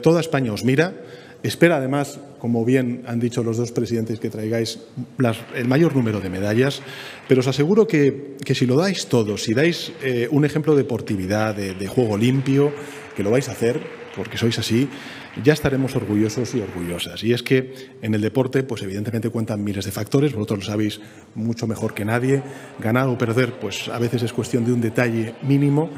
Toda España os mira. Espera, además, como bien han dicho los dos presidentes, que traigáis el mayor número de medallas, pero os aseguro que, si lo dais todo, si dais eh, un ejemplo de deportividad, de, de, juego limpio, que lo vais a hacer porque sois así, ya estaremos orgullosos y orgullosas. Y es que en el deporte, pues evidentemente cuentan miles de factores, vosotros lo sabéis mucho mejor que nadie, ganar o perder, pues a veces es cuestión de un detalle mínimo.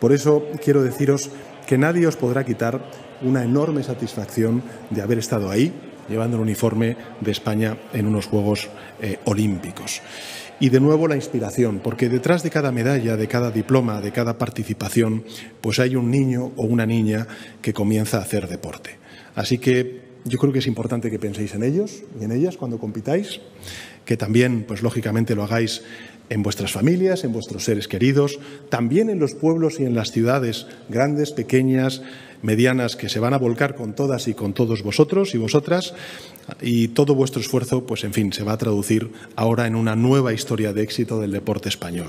Por eso quiero deciros que nadie os podrá quitar una enorme satisfacción de haber estado ahí llevando el uniforme de España en unos Juegos eh, Olímpicos. Y de nuevo la inspiración, porque detrás de cada medalla, de cada diploma, de cada participación, pues hay un niño o una niña que comienza a hacer deporte. Así que yo creo que es importante que penséis en ellos y en ellas cuando compitáis, que también, pues lógicamente lo hagáis en vuestras familias, en vuestros seres queridos, también en los pueblos y en las ciudades grandes, pequeñas, medianas, que se van a volcar con todas y con todos vosotros y vosotras. Y todo vuestro esfuerzo, pues en fin, se va a traducir ahora en una nueva historia de éxito del deporte español.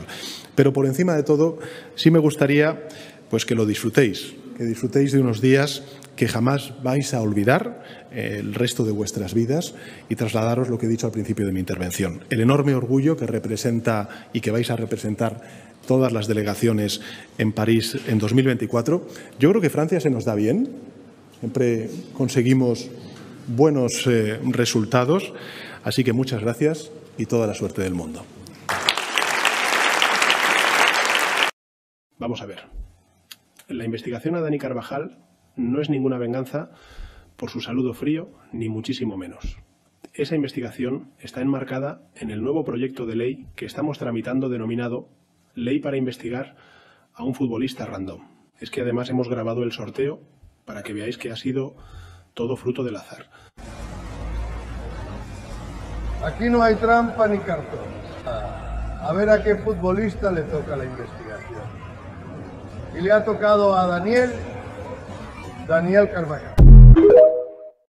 Pero por encima de todo, sí me gustaría pues que lo disfrutéis, que disfrutéis de unos días que jamás vais a olvidar el resto de vuestras vidas y trasladaros lo que he dicho al principio de mi intervención. El enorme orgullo que representa y que vais a representar todas las delegaciones en París en 2024. Yo creo que Francia se nos da bien, siempre conseguimos buenos eh, resultados, así que muchas gracias y toda la suerte del mundo. Vamos a ver. La investigación a Dani Carvajal no es ninguna venganza por su saludo frío, ni muchísimo menos. Esa investigación está enmarcada en el nuevo proyecto de ley que estamos tramitando denominado Ley para investigar a un futbolista random. Es que además hemos grabado el sorteo para que veáis que ha sido todo fruto del azar. Aquí no hay trampa ni cartón. A ver a qué futbolista le toca la investigación. Y le ha tocado a Daniel, Daniel Carvajal.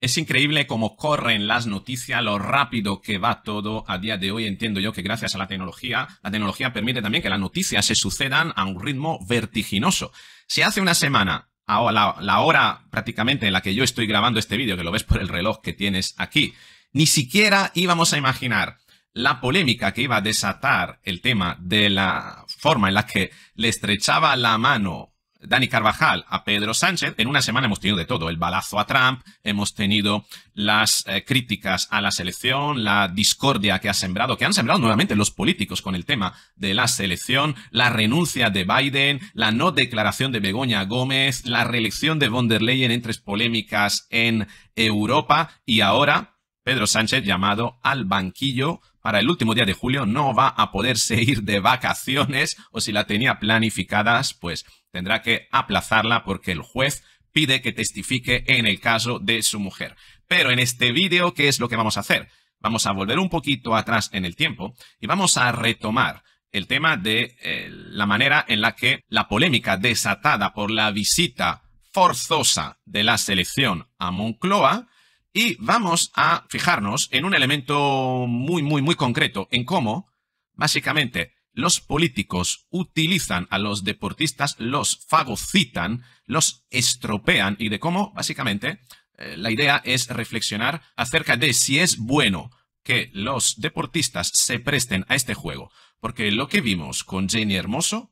Es increíble cómo corren las noticias, lo rápido que va todo a día de hoy. Entiendo yo que gracias a la tecnología, la tecnología permite también que las noticias se sucedan a un ritmo vertiginoso. Si hace una semana, a la, la hora prácticamente en la que yo estoy grabando este vídeo, que lo ves por el reloj que tienes aquí, ni siquiera íbamos a imaginar la polémica que iba a desatar el tema de la forma en la que le estrechaba la mano Dani Carvajal a Pedro Sánchez. En una semana hemos tenido de todo. El balazo a Trump, hemos tenido las eh, críticas a la selección, la discordia que ha sembrado, que han sembrado nuevamente los políticos con el tema de la selección, la renuncia de Biden, la no declaración de Begoña Gómez, la reelección de von der Leyen entre polémicas en Europa y ahora Pedro Sánchez, llamado al banquillo para el último día de julio, no va a poderse ir de vacaciones o si la tenía planificadas, pues tendrá que aplazarla porque el juez pide que testifique en el caso de su mujer. Pero en este vídeo, ¿qué es lo que vamos a hacer? Vamos a volver un poquito atrás en el tiempo y vamos a retomar el tema de eh, la manera en la que la polémica desatada por la visita forzosa de la selección a Moncloa y vamos a fijarnos en un elemento muy, muy, muy concreto, en cómo, básicamente, los políticos utilizan a los deportistas, los fagocitan, los estropean y de cómo, básicamente, eh, la idea es reflexionar acerca de si es bueno que los deportistas se presten a este juego. Porque lo que vimos con Jenny Hermoso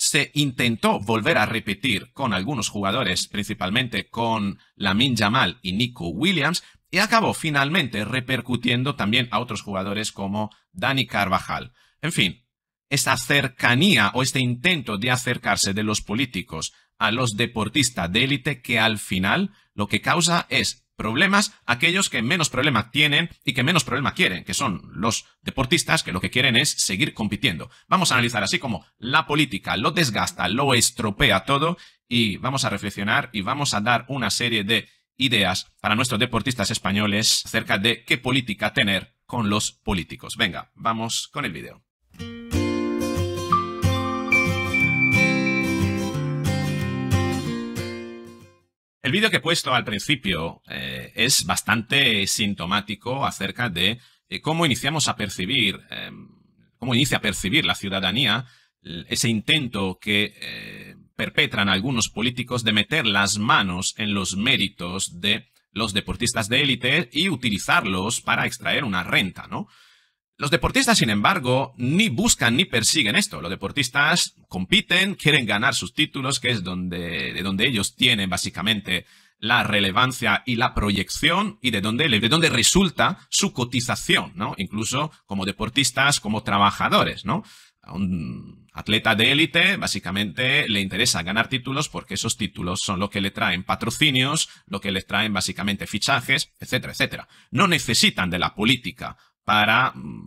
se intentó volver a repetir con algunos jugadores, principalmente con Lamin Jamal y Nico Williams, y acabó finalmente repercutiendo también a otros jugadores como Dani Carvajal. En fin, esta cercanía o este intento de acercarse de los políticos a los deportistas de élite que al final lo que causa es problemas aquellos que menos problema tienen y que menos problema quieren, que son los deportistas que lo que quieren es seguir compitiendo. Vamos a analizar así como la política lo desgasta, lo estropea todo y vamos a reflexionar y vamos a dar una serie de ideas para nuestros deportistas españoles acerca de qué política tener con los políticos. Venga, vamos con el vídeo. El vídeo que he puesto al principio eh, es bastante sintomático acerca de eh, cómo iniciamos a percibir, em, cómo inicia a percibir la ciudadanía ese intento que eh, perpetran algunos políticos de meter las manos en los méritos de los deportistas de élite y utilizarlos para extraer una renta, ¿no? Los deportistas, sin embargo, ni buscan ni persiguen esto. Los deportistas compiten, quieren ganar sus títulos, que es donde, de donde ellos tienen básicamente la relevancia y la proyección y de donde de donde resulta su cotización, ¿no? Incluso como deportistas, como trabajadores, ¿no? A un atleta de élite básicamente le interesa ganar títulos porque esos títulos son lo que le traen patrocinios, lo que les traen básicamente fichajes, etcétera, etcétera. No necesitan de la política para mm,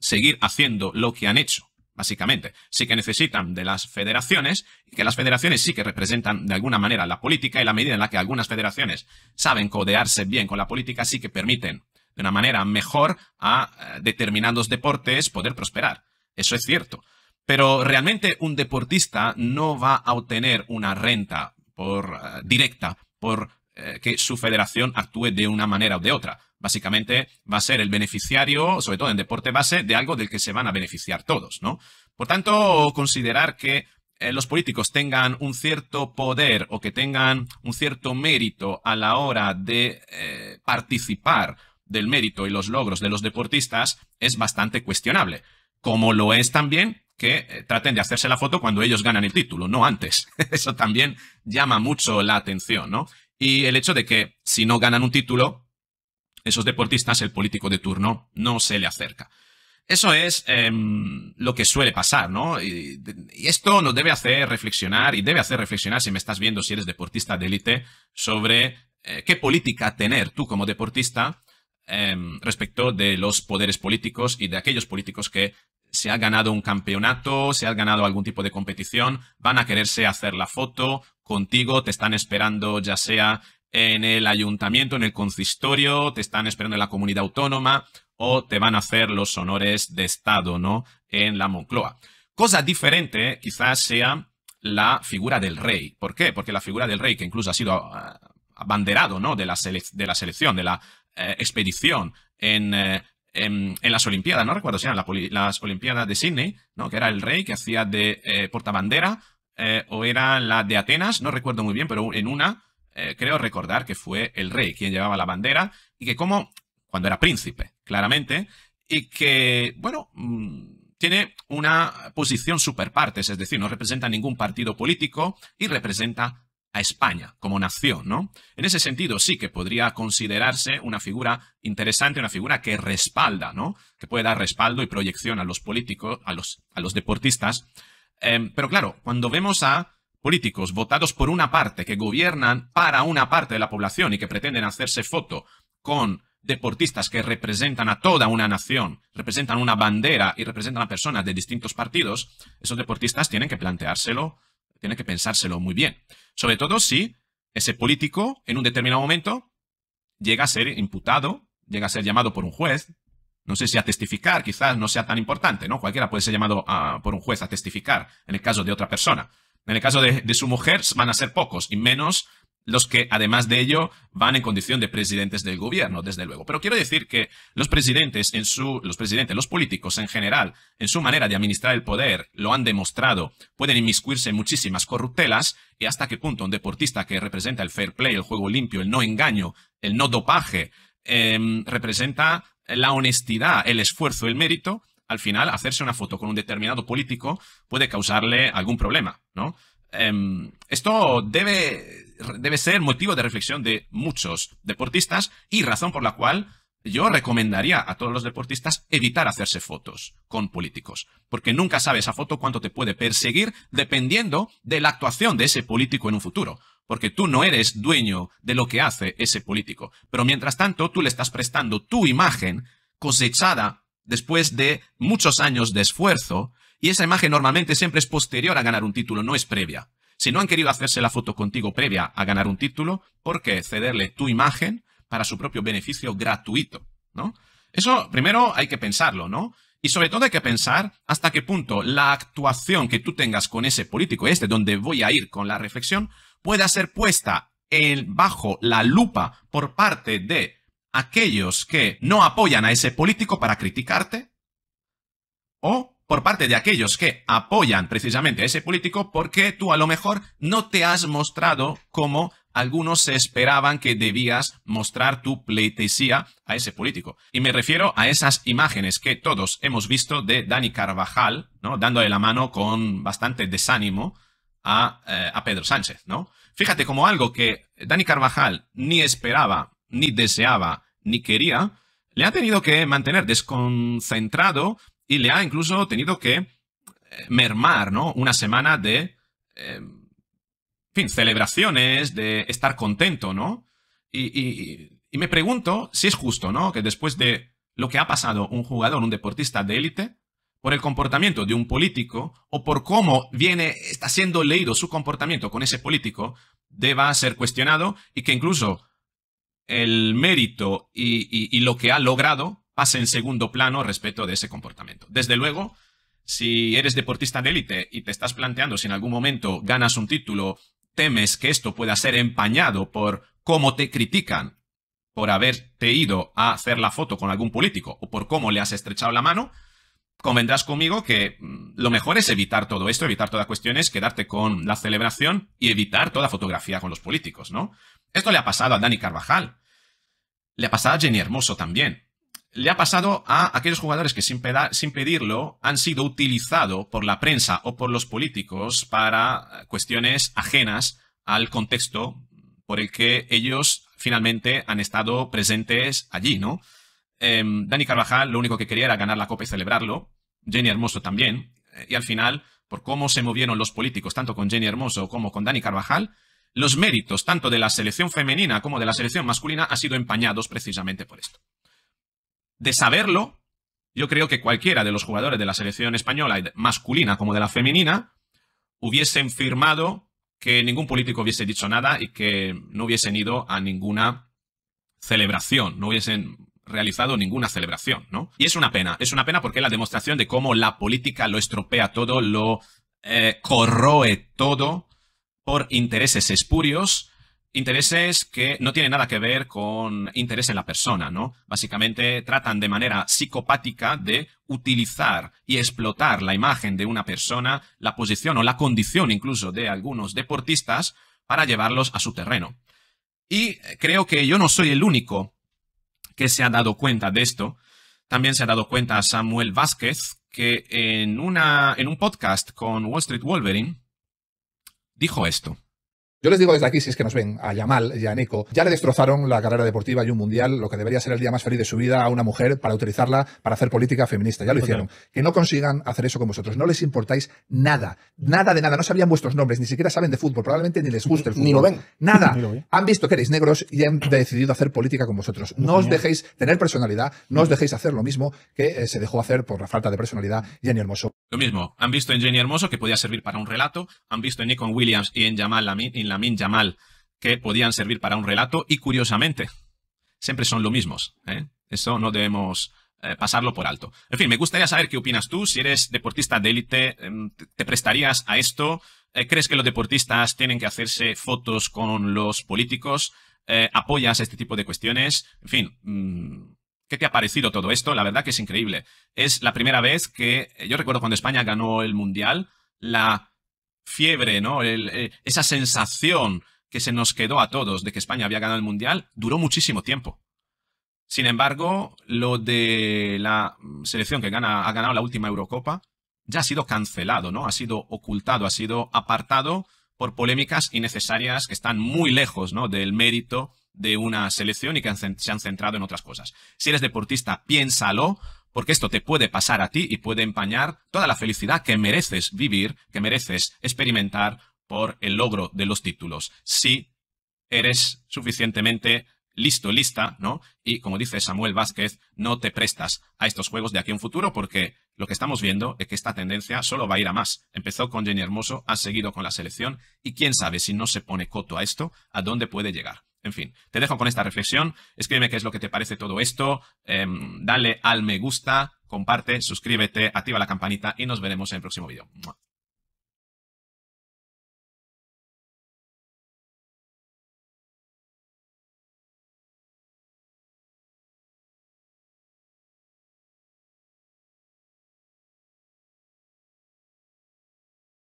seguir haciendo lo que han hecho básicamente. Sí que necesitan de las federaciones, y que las federaciones sí que representan de alguna manera la política, y la medida en la que algunas federaciones saben codearse bien con la política, sí que permiten de una manera mejor a eh, determinados deportes poder prosperar. Eso es cierto. Pero realmente un deportista no va a obtener una renta por, eh, directa por eh, que su federación actúe de una manera o de otra. Básicamente va a ser el beneficiario, sobre todo en deporte base, de algo del que se van a beneficiar todos, ¿no? Por tanto, considerar que eh, los políticos tengan un cierto poder o que tengan un cierto mérito a la hora de eh, participar del mérito y los logros de los deportistas es bastante cuestionable. Como lo es también que eh, traten de hacerse la foto cuando ellos ganan el título, no antes. Eso también llama mucho la atención, ¿no? Y el hecho de que si no ganan un título, esos deportistas el político de turno no se le acerca. Eso es em, lo que suele pasar, ¿no? Y, esto nos debe hacer reflexionar y debe hacer reflexionar si me estás viendo, si eres deportista de élite, sobre eh, qué política tener tú como deportista em, respecto de los poderes políticos y de aquellos políticos que se ha ganado un campeonato, se ha ganado algún tipo de competición, van a quererse hacer la foto contigo, te están esperando ya sea en el ayuntamiento, en el consistorio, te están esperando en la comunidad autónoma o te van a hacer los honores de Estado, ¿no? En la Moncloa. Cosa diferente quizás sea la figura del rey. ¿Por qué? Porque la figura del rey, que incluso ha sido ah, abanderado, ¿no? De la, selección, de la eh, expedición eh, en, las Olimpiadas, no recuerdo si eran las Olimpiadas de Sydney, ¿no? Que era el rey que hacía de eh, portabandera, o era la de Atenas, no recuerdo muy bien, pero en una eh, creo recordar que fue el rey quien llevaba la bandera y que como cuando era príncipe, claramente, y que, bueno, mm, tiene una posición superpartes es decir, no representa ningún partido político y representa a España como nación, ¿no? En ese sentido sí que podría considerarse una figura interesante, una figura que respalda, ¿no? Que puede dar respaldo y proyección a los políticos, a los, a los deportistas. Em, pero claro, cuando vemos a políticos votados por una parte que gobiernan para una parte de la población y que pretenden hacerse foto con deportistas que representan a toda una nación, representan una bandera y representan a personas de distintos partidos, esos deportistas tienen que planteárselo, tienen que pensárselo muy bien. Sobre todo si ese político en un determinado momento llega a ser imputado, llega a ser llamado por un juez, no sé si a testificar, quizás no sea tan importante, ¿no? Cualquiera puede ser llamado por un juez a testificar en el caso de otra persona. En el caso de, su mujer van a ser pocos y menos los que además de ello van en condición de presidentes del gobierno, desde luego. Pero quiero decir que los presidentes en su, los presidentes, los políticos en general, en su manera de administrar el poder, lo han demostrado, pueden inmiscuirse en muchísimas corruptelas y hasta qué punto un deportista que representa el fair play, el juego limpio, el no engaño, el no dopaje, em, representa la honestidad, el esfuerzo, el mérito al final hacerse una foto con un determinado político puede causarle algún problema, ¿no? Em, esto debe, debe ser motivo de reflexión de muchos deportistas y razón por la cual yo recomendaría a todos los deportistas evitar hacerse fotos con políticos, porque nunca sabes a foto cuánto te puede perseguir dependiendo de la actuación de ese político en un futuro, porque tú no eres dueño de lo que hace ese político, pero mientras tanto tú le estás prestando tu imagen cosechada después de muchos años de esfuerzo, y esa imagen normalmente siempre es posterior a ganar un título, no es previa. Si no han querido hacerse la foto contigo previa a ganar un título, ¿por qué cederle tu imagen para su propio beneficio gratuito? ¿No? Eso primero hay que pensarlo, ¿no? Y sobre todo hay que pensar hasta qué punto la actuación que tú tengas con ese político, este donde voy a ir con la reflexión, pueda ser puesta en, bajo la lupa por parte de aquellos que no apoyan a ese político para criticarte o por parte de aquellos que apoyan precisamente a ese político porque tú a lo mejor no te has mostrado como algunos esperaban que debías mostrar tu pleitesía a ese político. Y me refiero a esas imágenes que todos hemos visto de Dani Carvajal, ¿no? Dándole la mano con bastante desánimo a, eh, a Pedro Sánchez, ¿no? Fíjate como algo que Dani Carvajal ni esperaba ni deseaba, ni quería, le ha tenido que mantener desconcentrado y le ha incluso tenido que eh, mermar, ¿no? Una semana de, eh, fin, celebraciones, de estar contento, ¿no? Y, y me pregunto si es justo, ¿no? Que después de lo que ha pasado un jugador, un deportista de élite, por el comportamiento de un político o por cómo viene, está siendo leído su comportamiento con ese político, deba ser cuestionado y que incluso el mérito y, lo que ha logrado pase en segundo plano respecto de ese comportamiento. Desde luego, si eres deportista de élite y te estás planteando si en algún momento ganas un título, temes que esto pueda ser empañado por cómo te critican por haberte ido a hacer la foto con algún político o por cómo le has estrechado la mano, convendrás conmigo que mm, lo mejor es evitar todo esto, evitar todas cuestiones, quedarte con la celebración y evitar toda fotografía con los políticos, ¿no? Esto le ha pasado a Dani Carvajal, le ha pasado a Jenny Hermoso también, le ha pasado a aquellos jugadores que sin, sin pedirlo han sido utilizados por la prensa o por los políticos para cuestiones ajenas al contexto por el que ellos finalmente han estado presentes allí, ¿no? Em, Dani Carvajal lo único que quería era ganar la copa y celebrarlo. Jenny Hermoso también. Eh, y al final, por cómo se movieron los políticos, tanto con Jenny Hermoso como con Dani Carvajal, los méritos tanto de la selección femenina como de la selección masculina han sido empañados precisamente por esto. De saberlo, yo creo que cualquiera de los jugadores de la selección española, masculina como de la femenina, hubiesen firmado que ningún político hubiese dicho nada y que no hubiesen ido a ninguna celebración, no hubiesen realizado ninguna celebración, ¿no? Y es una pena, es una pena porque es la demostración de cómo la política lo estropea todo, lo eh, corroe todo por intereses espurios, intereses que no tienen nada que ver con interés en la persona, ¿no? Básicamente tratan de manera psicopática de utilizar y explotar la imagen de una persona, la posición o la condición incluso de algunos deportistas para llevarlos a su terreno. Y eh, creo que yo no soy el único que se ha dado cuenta de esto. También se ha dado cuenta Samuel Vázquez, que en, una, en un podcast con Wall Street Wolverine dijo esto. Yo les digo desde aquí, si es que nos ven, a Yamal y a Nico, ya le destrozaron la carrera deportiva y un mundial, lo que debería ser el día más feliz de su vida a una mujer para utilizarla para hacer política feminista. Ya lo hicieron. Que no consigan hacer eso con vosotros. No les importáis nada. Nada de nada. No sabían vuestros nombres, ni siquiera saben de fútbol. Probablemente ni les guste el fútbol. Ni lo ven. Nada. han visto que eres negros y han decidido hacer política con vosotros. No, os dejéis tener personalidad, no os dejéis hacer lo mismo que eh, se dejó hacer por la falta de personalidad Jenny Hermoso. Lo mismo, han visto en Jenny Hermoso que podía servir para un relato, han visto en Nikon Williams y en, Lamin Jamal que podían servir para un relato y curiosamente, siempre son lo mismos. ¿eh? Eso no debemos eh, pasarlo por alto. En fin, me gustaría saber qué opinas tú, si eres deportista de élite, em, ¿te prestarías a esto? Eh, ¿Crees que los deportistas tienen que hacerse fotos con los políticos? apoyas este tipo de cuestiones. En fin, mm, ¿Qué te ha parecido todo esto? La verdad que es increíble. Es la primera vez que, eh, yo recuerdo cuando España ganó el Mundial, la fiebre, ¿no? Eh, esa sensación que se nos quedó a todos de que España había ganado el Mundial duró muchísimo tiempo. Sin embargo, lo de la selección que ha ganado la última Eurocopa ya ha sido cancelado, ¿no? Ha sido ocultado, ha sido apartado por polémicas innecesarias que están muy lejos, ¿no? Del mérito de una selección y que se han centrado en otras cosas. Si eres deportista, piénsalo, porque esto te puede pasar a ti y puede empañar toda la felicidad que mereces vivir, que mereces experimentar por el logro de los títulos, si eres suficientemente listo, lista, ¿no? Y como dice Samuel Vázquez, no te prestas a estos juegos de aquí un futuro porque lo que estamos viendo es que esta tendencia solo va a ir a más. Empezó con Jenny Hermoso, ha seguido con la selección y quién sabe si no se pone coto a esto, a dónde puede llegar. En fin, te dejo con esta reflexión. Escríbeme qué es lo que te parece todo esto. Em, dale al me gusta, comparte, suscríbete, activa la campanita y nos veremos en el próximo vídeo.